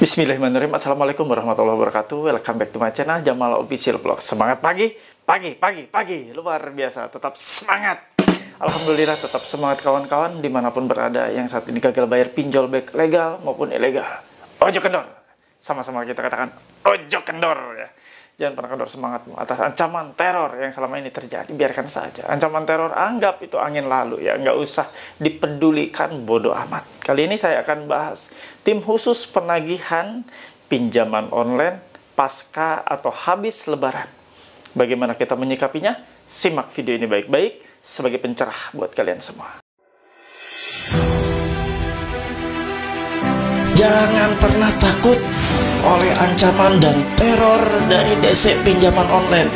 Bismillahirrahmanirrahim. Assalamualaikum warahmatullahi wabarakatuh. Welcome back to my channel Jamal Official Vlog. Semangat pagi, pagi, pagi, pagi. Luar biasa. Tetap semangat. Alhamdulillah tetap semangat kawan-kawan dimanapun berada yang saat ini gagal bayar pinjol baik legal maupun ilegal. Ojo kendor. Sama-sama kita katakan ojo kendor ya. Jangan pernah kendor semangatmu atas ancaman teror yang selama ini terjadi. Biarkan saja. Ancaman teror anggap itu angin lalu ya. Nggak usah dipedulikan bodoh amat. Kali ini saya akan bahas tim khusus penagihan pinjaman online pasca atau habis lebaran. Bagaimana kita menyikapinya? Simak video ini baik-baik sebagai pencerah buat kalian semua. Jangan pernah takut oleh ancaman dan teror dari DC pinjaman online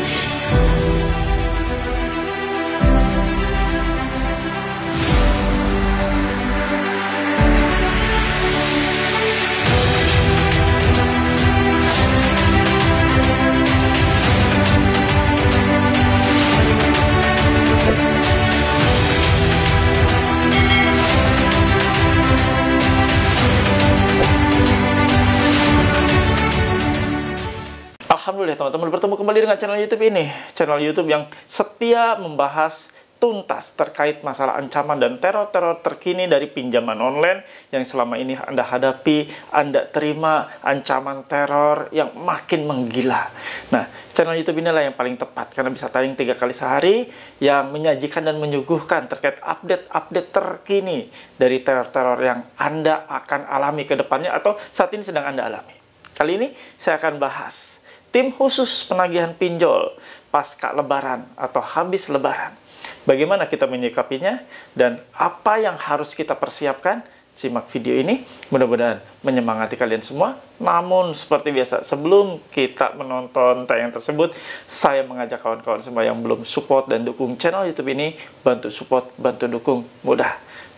dulu deh teman-teman bertemu kembali dengan channel YouTube ini. Channel YouTube yang setia membahas tuntas terkait masalah ancaman dan teror-teror terkini dari pinjaman online yang selama ini Anda hadapi, Anda terima ancaman teror yang makin menggila. Nah, channel YouTube inilah yang paling tepat karena bisa tayang tiga kali sehari yang menyajikan dan menyuguhkan terkait update-update terkini dari teror-teror yang Anda akan alami ke depannya atau saat ini sedang Anda alami. Kali ini saya akan bahas tim khusus penagihan pinjol pasca lebaran atau habis lebaran. Bagaimana kita menyikapinya dan apa yang harus kita persiapkan? Simak video ini, mudah-mudahan menyemangati kalian semua. Namun seperti biasa, sebelum kita menonton tayangan tersebut, saya mengajak kawan-kawan semua yang belum support dan dukung channel YouTube ini, bantu support, bantu dukung, mudah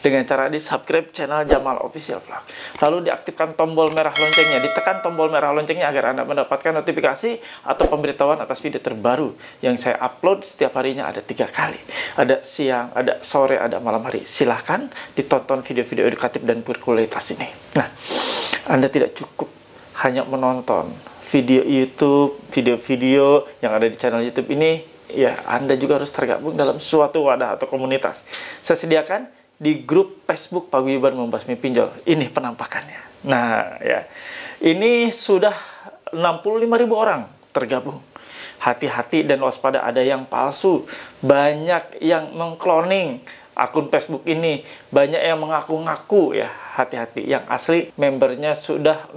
dengan cara di subscribe channel Jamal Official Vlog. Lalu diaktifkan tombol merah loncengnya, ditekan tombol merah loncengnya agar Anda mendapatkan notifikasi atau pemberitahuan atas video terbaru yang saya upload setiap harinya ada tiga kali. Ada siang, ada sore, ada malam hari. Silahkan ditonton video-video edukatif dan berkualitas ini. Nah, Anda tidak cukup hanya menonton video YouTube, video-video yang ada di channel YouTube ini ya Anda juga harus tergabung dalam suatu wadah atau komunitas. Saya sediakan di grup Facebook Pak Wibar Membasmi Pinjol. Ini penampakannya. Nah, ya. Ini sudah 65 ribu orang tergabung. Hati-hati dan waspada ada yang palsu. Banyak yang mengkloning akun Facebook ini. Banyak yang mengaku-ngaku ya. Hati-hati. Yang asli membernya sudah 65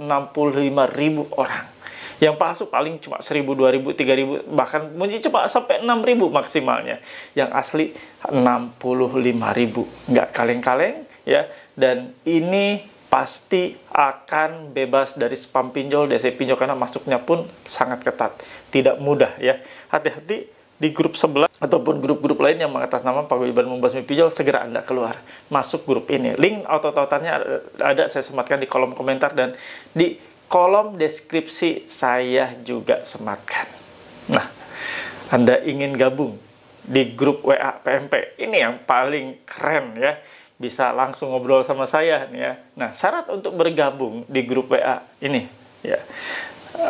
ribu orang. Yang palsu paling cuma 1000, 2000, 3000, bahkan mungkin cuma sampai 6000 maksimalnya. Yang asli 65.000. Nggak kaleng-kaleng ya. Dan ini pasti akan bebas dari spam pinjol, DC pinjol karena masuknya pun sangat ketat. Tidak mudah ya. Hati-hati di grup sebelah ataupun grup-grup lain yang mengatasnamakan Wiban membasmi pinjol segera Anda keluar. Masuk grup ini. Link auto-tautannya ada saya sematkan di kolom komentar dan di kolom deskripsi saya juga sematkan. Nah, Anda ingin gabung di grup WA PMP. Ini yang paling keren ya. Bisa langsung ngobrol sama saya nih ya. Nah, syarat untuk bergabung di grup WA ini ya.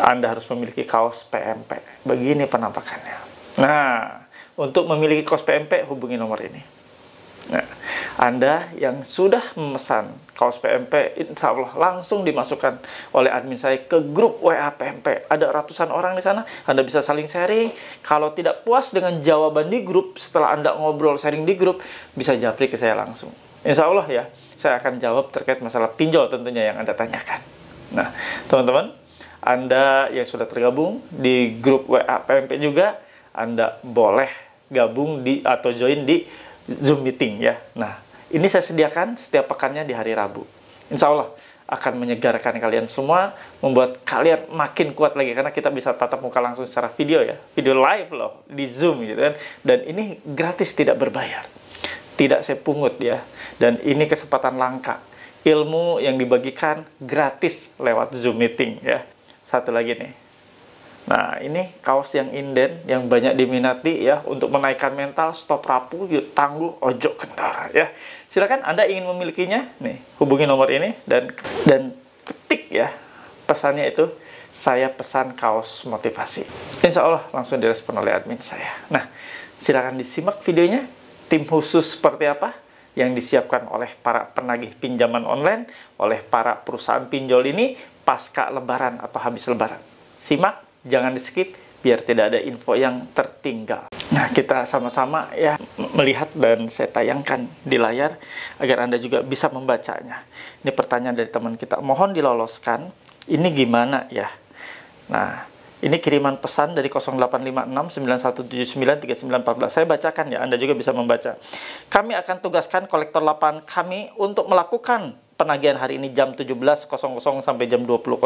Anda harus memiliki kaos PMP. Begini penampakannya. Nah, untuk memiliki kaos PMP hubungi nomor ini. Nah, anda yang sudah memesan kaos PMP, insya Allah langsung dimasukkan oleh admin saya ke grup WA PMP. Ada ratusan orang di sana, Anda bisa saling sharing. Kalau tidak puas dengan jawaban di grup, setelah Anda ngobrol sharing di grup, bisa japri ke saya langsung. Insya Allah ya, saya akan jawab terkait masalah pinjol tentunya yang Anda tanyakan. Nah, teman-teman, Anda yang sudah tergabung di grup WA PMP juga, Anda boleh gabung di atau join di Zoom meeting ya. Nah, ini saya sediakan setiap pekannya di hari Rabu. Insya Allah akan menyegarkan kalian semua, membuat kalian makin kuat lagi karena kita bisa tatap muka langsung secara video ya, video live loh di Zoom gitu kan. Dan ini gratis tidak berbayar. Tidak saya pungut ya. Dan ini kesempatan langka. Ilmu yang dibagikan gratis lewat Zoom meeting ya. Satu lagi nih, Nah, ini kaos yang inden yang banyak diminati ya untuk menaikkan mental, stop rapuh, yuk tangguh, ojok kendara ya. Silakan Anda ingin memilikinya, nih hubungi nomor ini dan dan ketik ya pesannya itu saya pesan kaos motivasi. Insya Allah langsung direspon oleh admin saya. Nah, silakan disimak videonya. Tim khusus seperti apa? yang disiapkan oleh para penagih pinjaman online, oleh para perusahaan pinjol ini pasca lebaran atau habis lebaran. Simak Jangan di skip biar tidak ada info yang tertinggal. Nah, kita sama-sama ya melihat dan saya tayangkan di layar agar Anda juga bisa membacanya. Ini pertanyaan dari teman kita, mohon diloloskan. Ini gimana ya? Nah, ini kiriman pesan dari 085691793914. Saya bacakan ya, Anda juga bisa membaca. Kami akan tugaskan kolektor 8 kami untuk melakukan penagihan hari ini jam 17.00 sampai jam 20.00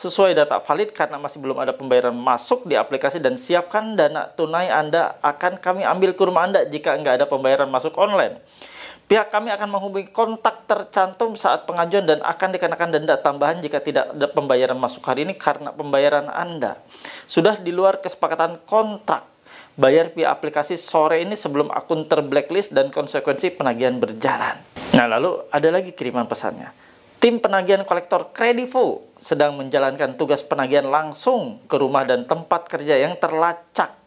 sesuai data valid karena masih belum ada pembayaran masuk di aplikasi dan siapkan dana tunai Anda akan kami ambil ke rumah Anda jika nggak ada pembayaran masuk online. Pihak kami akan menghubungi kontak tercantum saat pengajuan dan akan dikenakan denda tambahan jika tidak ada pembayaran masuk hari ini karena pembayaran Anda. Sudah di luar kesepakatan kontrak, bayar via aplikasi sore ini sebelum akun terblacklist dan konsekuensi penagihan berjalan. Nah, lalu ada lagi kiriman pesannya. Tim penagihan kolektor Kredivo sedang menjalankan tugas penagihan langsung ke rumah dan tempat kerja yang terlacak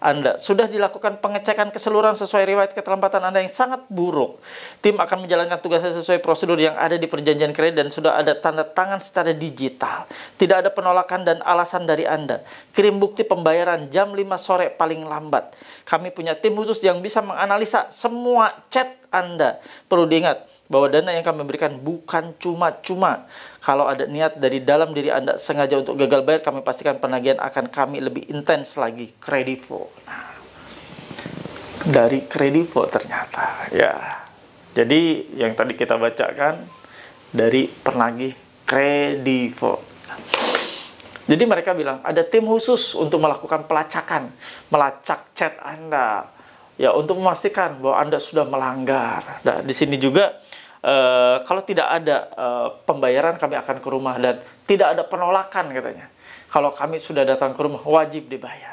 anda. Sudah dilakukan pengecekan keseluruhan sesuai riwayat keterlambatan Anda yang sangat buruk. Tim akan menjalankan tugasnya sesuai prosedur yang ada di perjanjian kredit dan sudah ada tanda tangan secara digital. Tidak ada penolakan dan alasan dari Anda. Kirim bukti pembayaran jam 5 sore paling lambat. Kami punya tim khusus yang bisa menganalisa semua chat Anda. Perlu diingat, bahwa dana yang kami berikan bukan cuma-cuma. Kalau ada niat dari dalam diri Anda sengaja untuk gagal bayar, kami pastikan penagihan akan kami lebih intens lagi. Kredivo. Nah, dari kredivo ternyata ya. Jadi yang tadi kita bacakan dari penagih kredivo. Jadi mereka bilang ada tim khusus untuk melakukan pelacakan, melacak chat Anda. Ya untuk memastikan bahwa Anda sudah melanggar. Nah, di sini juga Eh, kalau tidak ada uh, pembayaran kami akan ke rumah dan tidak ada penolakan katanya. Kalau kami sudah datang ke rumah wajib dibayar.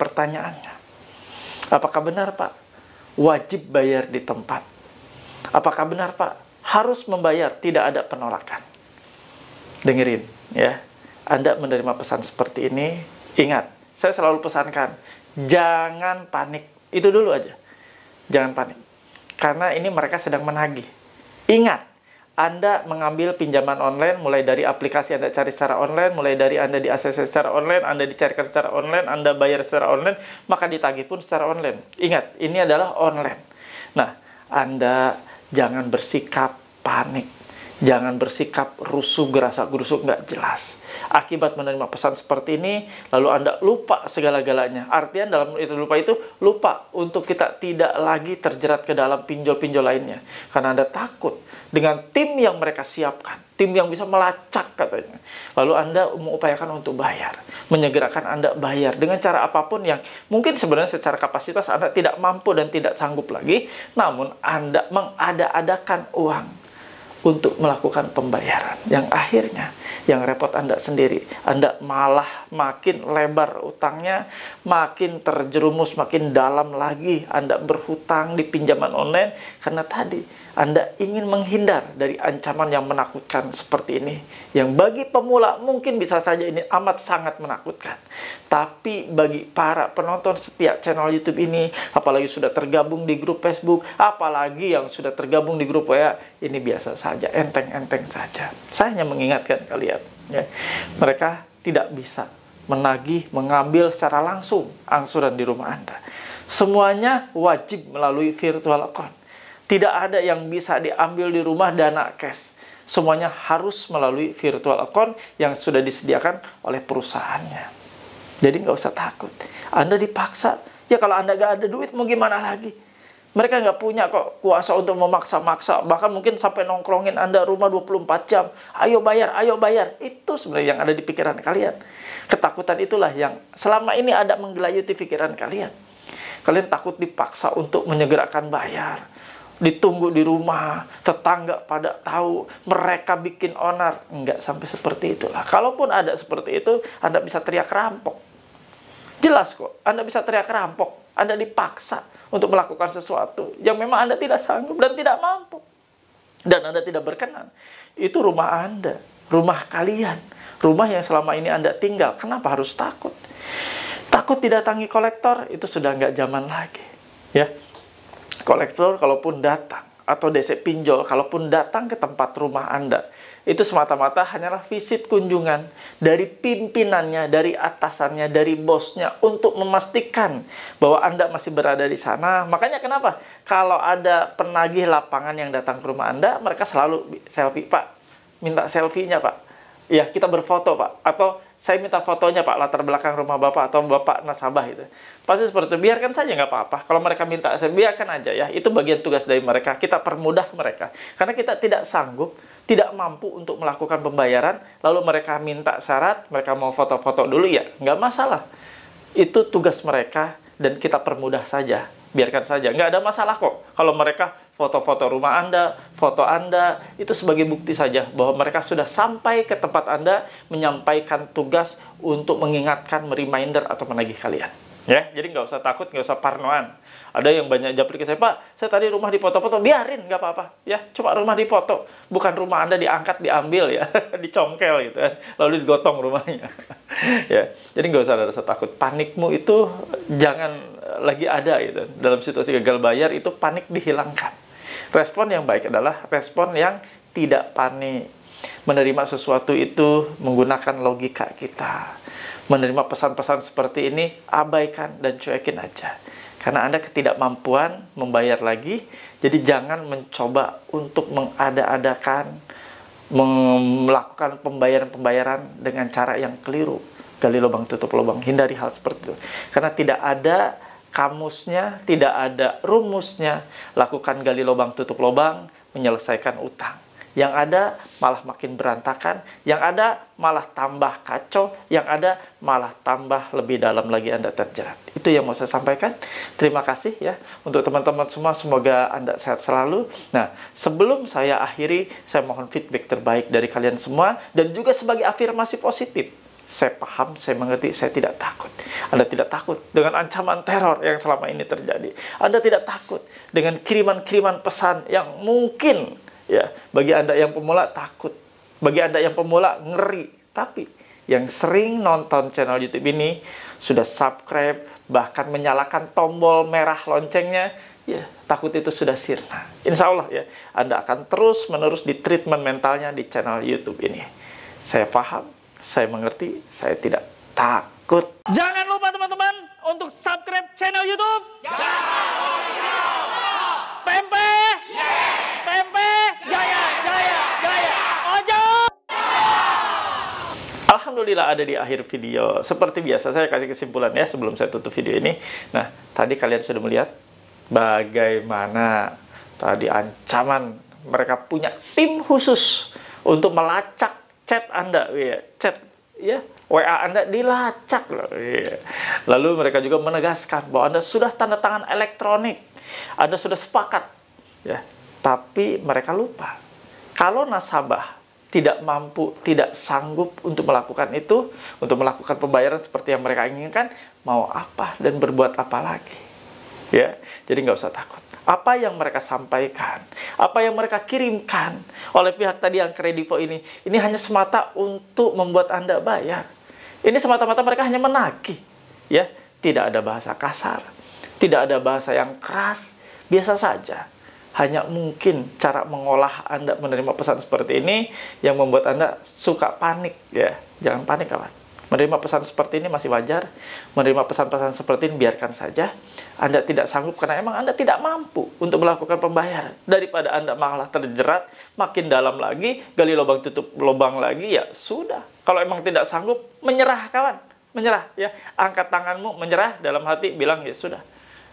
Pertanyaannya, apakah benar Pak wajib bayar di tempat? Apakah benar Pak harus membayar tidak ada penolakan? Dengerin ya. Anda menerima pesan seperti ini, ingat, saya selalu pesankan, jangan panik. Itu dulu aja. Jangan panik. Karena ini mereka sedang menagih Ingat, Anda mengambil pinjaman online mulai dari aplikasi Anda cari secara online, mulai dari Anda diakses secara online, Anda dicarikan secara online, Anda bayar secara online, maka ditagih pun secara online. Ingat, ini adalah online. Nah, Anda jangan bersikap panik Jangan bersikap rusuh, gerasa gerusuk, nggak jelas. Akibat menerima pesan seperti ini, lalu Anda lupa segala-galanya. Artian dalam itu lupa itu, lupa untuk kita tidak lagi terjerat ke dalam pinjol-pinjol lainnya. Karena Anda takut dengan tim yang mereka siapkan. Tim yang bisa melacak katanya. Lalu Anda mengupayakan untuk bayar. Menyegerakan Anda bayar dengan cara apapun yang mungkin sebenarnya secara kapasitas Anda tidak mampu dan tidak sanggup lagi. Namun Anda mengada-adakan uang untuk melakukan pembayaran. Yang akhirnya, yang repot Anda sendiri. Anda malah makin lebar utangnya, makin terjerumus, makin dalam lagi. Anda berhutang di pinjaman online karena tadi anda ingin menghindar dari ancaman yang menakutkan seperti ini, yang bagi pemula mungkin bisa saja ini amat sangat menakutkan. Tapi bagi para penonton setiap channel YouTube ini, apalagi sudah tergabung di grup Facebook, apalagi yang sudah tergabung di grup WA, ini biasa saja, enteng-enteng saja. Saya hanya mengingatkan kalian, ya. mereka tidak bisa menagih, mengambil secara langsung angsuran di rumah Anda. Semuanya wajib melalui virtual account tidak ada yang bisa diambil di rumah dana cash. Semuanya harus melalui virtual account yang sudah disediakan oleh perusahaannya. Jadi nggak usah takut. Anda dipaksa. Ya kalau Anda nggak ada duit mau gimana lagi? Mereka nggak punya kok kuasa untuk memaksa-maksa. Bahkan mungkin sampai nongkrongin Anda rumah 24 jam. Ayo bayar, ayo bayar. Itu sebenarnya yang ada di pikiran kalian. Ketakutan itulah yang selama ini ada menggelayuti pikiran kalian. Kalian takut dipaksa untuk menyegerakan bayar ditunggu di rumah, tetangga pada tahu, mereka bikin onar. Enggak sampai seperti itulah. Kalaupun ada seperti itu, Anda bisa teriak rampok. Jelas kok, Anda bisa teriak rampok. Anda dipaksa untuk melakukan sesuatu yang memang Anda tidak sanggup dan tidak mampu. Dan Anda tidak berkenan. Itu rumah Anda, rumah kalian, rumah yang selama ini Anda tinggal. Kenapa harus takut? Takut didatangi kolektor, itu sudah enggak zaman lagi. Ya, kolektor kalaupun datang atau DC pinjol kalaupun datang ke tempat rumah Anda itu semata-mata hanyalah visit kunjungan dari pimpinannya, dari atasannya, dari bosnya untuk memastikan bahwa Anda masih berada di sana. Makanya kenapa? Kalau ada penagih lapangan yang datang ke rumah Anda, mereka selalu selfie, Pak. Minta selfie-nya, Pak Iya, kita berfoto, Pak. Atau saya minta fotonya, Pak, latar belakang rumah Bapak atau Bapak nasabah itu Pasti seperti itu. Biarkan saja nggak apa-apa. Kalau mereka minta, saya biarkan aja ya. Itu bagian tugas dari mereka. Kita permudah mereka. Karena kita tidak sanggup, tidak mampu untuk melakukan pembayaran, lalu mereka minta syarat, mereka mau foto-foto dulu ya, nggak masalah. Itu tugas mereka dan kita permudah saja biarkan saja. Nggak ada masalah kok kalau mereka foto-foto rumah Anda, foto Anda, itu sebagai bukti saja bahwa mereka sudah sampai ke tempat Anda menyampaikan tugas untuk mengingatkan, mereminder, atau menagih kalian ya jadi nggak usah takut nggak usah parnoan ada yang banyak japri ke saya pak saya tadi rumah dipoto-poto biarin nggak apa-apa ya cuma rumah dipoto bukan rumah anda diangkat diambil ya dicongkel gitu kan lalu digotong rumahnya ya jadi nggak usah ada rasa takut panikmu itu jangan lagi ada gitu dalam situasi gagal bayar itu panik dihilangkan respon yang baik adalah respon yang tidak panik menerima sesuatu itu menggunakan logika kita menerima pesan-pesan seperti ini, abaikan dan cuekin aja. Karena Anda ketidakmampuan membayar lagi, jadi jangan mencoba untuk mengada-adakan, melakukan pembayaran-pembayaran dengan cara yang keliru. Gali lubang tutup lubang, hindari hal seperti itu. Karena tidak ada kamusnya, tidak ada rumusnya, lakukan gali lubang tutup lubang, menyelesaikan utang. Yang ada malah makin berantakan, yang ada malah tambah kacau, yang ada malah tambah lebih dalam lagi Anda terjerat. Itu yang mau saya sampaikan. Terima kasih ya untuk teman-teman semua. Semoga Anda sehat selalu. Nah, sebelum saya akhiri, saya mohon feedback terbaik dari kalian semua dan juga sebagai afirmasi positif saya paham, saya mengerti, saya tidak takut. Anda tidak takut dengan ancaman teror yang selama ini terjadi. Anda tidak takut dengan kiriman-kiriman pesan yang mungkin Ya, bagi Anda yang pemula takut. Bagi Anda yang pemula ngeri. Tapi yang sering nonton channel YouTube ini sudah subscribe bahkan menyalakan tombol merah loncengnya ya takut itu sudah sirna insya Allah ya Anda akan terus menerus di treatment mentalnya di channel YouTube ini saya paham saya mengerti saya tidak takut jangan lupa teman-teman untuk subscribe channel YouTube jangan lupa Alhamdulillah ada di akhir video. Seperti biasa saya kasih kesimpulan ya sebelum saya tutup video ini. Nah, tadi kalian sudah melihat bagaimana tadi ancaman mereka punya tim khusus untuk melacak chat Anda, ya, chat ya WA Anda dilacak loh. Ya. Lalu mereka juga menegaskan bahwa Anda sudah tanda tangan elektronik. Anda sudah sepakat ya. Tapi mereka lupa. Kalau nasabah tidak mampu, tidak sanggup untuk melakukan itu, untuk melakukan pembayaran seperti yang mereka inginkan, mau apa dan berbuat apa lagi. Ya, jadi nggak usah takut. Apa yang mereka sampaikan, apa yang mereka kirimkan oleh pihak tadi yang kredivo ini, ini hanya semata untuk membuat Anda bayar. Ini semata-mata mereka hanya menagih. Ya, tidak ada bahasa kasar, tidak ada bahasa yang keras, biasa saja hanya mungkin cara mengolah Anda menerima pesan seperti ini yang membuat Anda suka panik ya. Jangan panik kawan. Menerima pesan seperti ini masih wajar. Menerima pesan-pesan seperti ini biarkan saja. Anda tidak sanggup karena emang Anda tidak mampu untuk melakukan pembayaran. Daripada Anda malah terjerat makin dalam lagi, gali lubang tutup lubang lagi ya sudah. Kalau emang tidak sanggup, menyerah kawan. Menyerah ya. Angkat tanganmu, menyerah dalam hati bilang ya sudah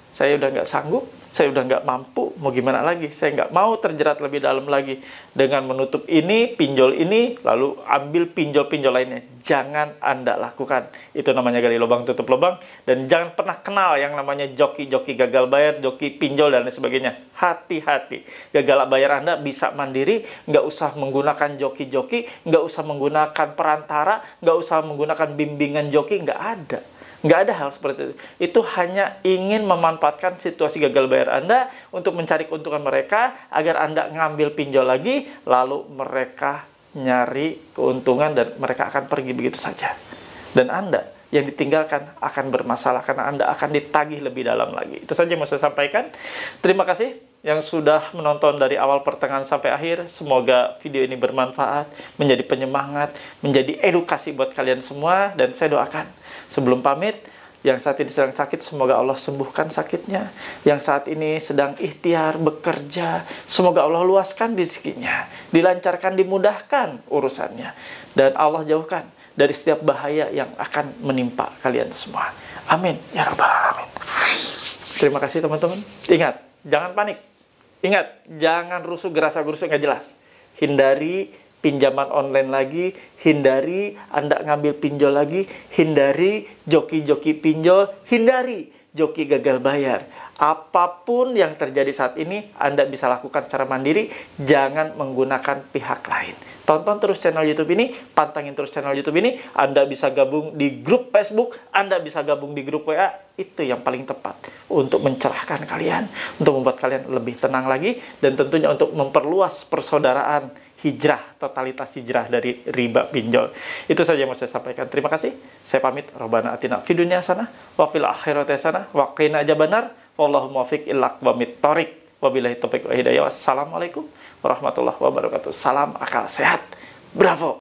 saya udah nggak sanggup, saya udah nggak mampu, mau gimana lagi? Saya nggak mau terjerat lebih dalam lagi dengan menutup ini, pinjol ini, lalu ambil pinjol-pinjol lainnya. Jangan Anda lakukan. Itu namanya gali lubang tutup lubang. Dan jangan pernah kenal yang namanya joki-joki gagal bayar, joki pinjol, dan sebagainya. Hati-hati. Gagal bayar Anda bisa mandiri, nggak usah menggunakan joki-joki, nggak usah menggunakan perantara, nggak usah menggunakan bimbingan joki, nggak ada. Nggak ada hal seperti itu. Itu hanya ingin memanfaatkan situasi gagal bayar Anda untuk mencari keuntungan mereka agar Anda ngambil pinjol lagi, lalu mereka nyari keuntungan dan mereka akan pergi begitu saja. Dan Anda yang ditinggalkan akan bermasalah karena Anda akan ditagih lebih dalam lagi. Itu saja yang mau saya sampaikan. Terima kasih yang sudah menonton dari awal pertengahan sampai akhir. Semoga video ini bermanfaat, menjadi penyemangat, menjadi edukasi buat kalian semua. Dan saya doakan sebelum pamit, yang saat ini sedang sakit, semoga Allah sembuhkan sakitnya. Yang saat ini sedang ikhtiar, bekerja, semoga Allah luaskan rezekinya, dilancarkan, dimudahkan urusannya. Dan Allah jauhkan dari setiap bahaya yang akan menimpa kalian semua. Amin. Ya Rabbal Alamin. Terima kasih teman-teman. Ingat, jangan panik. Ingat, jangan rusuh gerasa gerusuk nggak jelas. Hindari pinjaman online lagi, hindari Anda ngambil pinjol lagi, hindari joki-joki pinjol, hindari joki gagal bayar. Apapun yang terjadi saat ini, Anda bisa lakukan secara mandiri. Jangan menggunakan pihak lain. Tonton terus channel YouTube ini, pantangin terus channel YouTube ini. Anda bisa gabung di grup Facebook, Anda bisa gabung di grup WA. Itu yang paling tepat untuk mencerahkan kalian, untuk membuat kalian lebih tenang lagi, dan tentunya untuk memperluas persaudaraan hijrah, totalitas hijrah dari riba pinjol. Itu saja yang mau saya sampaikan. Terima kasih. Saya pamit. Robana Atina. Fidunya sana. Wafil akhirat sana. Wakina aja benar. Wallahu muwaffiq wa aqwamit wa Wabillahi topik wa hidayah. Wassalamualaikum warahmatullahi wabarakatuh. Salam akal sehat. Bravo.